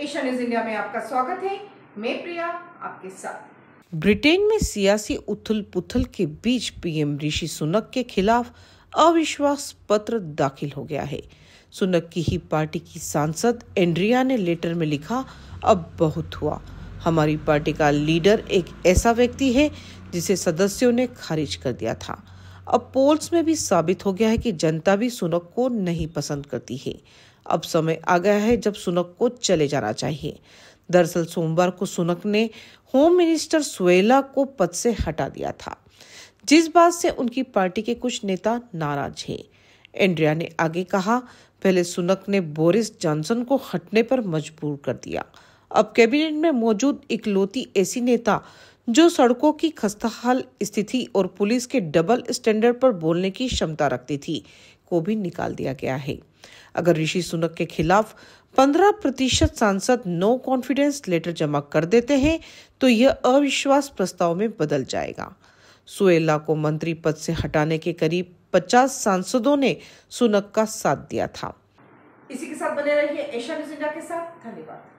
Asia news India में आपका स्वागत है मैं प्रिया आपके साथ ब्रिटेन में सियासी उथल पुथल के बीच पीएम ऋषि सुनक के खिलाफ अविश्वास पत्र दाखिल हो गया है सुनक की ही पार्टी की सांसद एंड्रिया ने लेटर में लिखा अब बहुत हुआ हमारी पार्टी का लीडर एक ऐसा व्यक्ति है जिसे सदस्यों ने खारिज कर दिया था अब पोल्स में भी साबित हो गया है कि जनता भी सुनक को नहीं पसंद करती है अब समय आ गया है जब सुनक को चले जाना चाहिए दरअसल सोमवार को सुनक ने होम मिनिस्टर सुएला को पद से हटा दिया था जिस बात से उनकी पार्टी के कुछ नेता नाराज हैं एंड्रिया ने आगे कहा पहले सुनक ने बोरिस जॉनसन को हटने पर मजबूर कर दिया अब कैबिनेट में मौजूद इकलौती ऐसी नेता जो सड़कों की खस्ताहाल स्थिति और पुलिस के डबल स्टैंडर्ड पर बोलने की क्षमता रखती थी को भी निकाल दिया गया है अगर ऋषि सुनक के खिलाफ 15 प्रतिशत सांसद नो कॉन्फिडेंस लेटर जमा कर देते हैं तो यह अविश्वास प्रस्ताव में बदल जाएगा सुएला को मंत्री पद से हटाने के करीब 50 सांसदों ने सुनक का साथ दिया था इसी के साथ बने रहिए एशिया न्यूज इंडिया के साथ धन्यवाद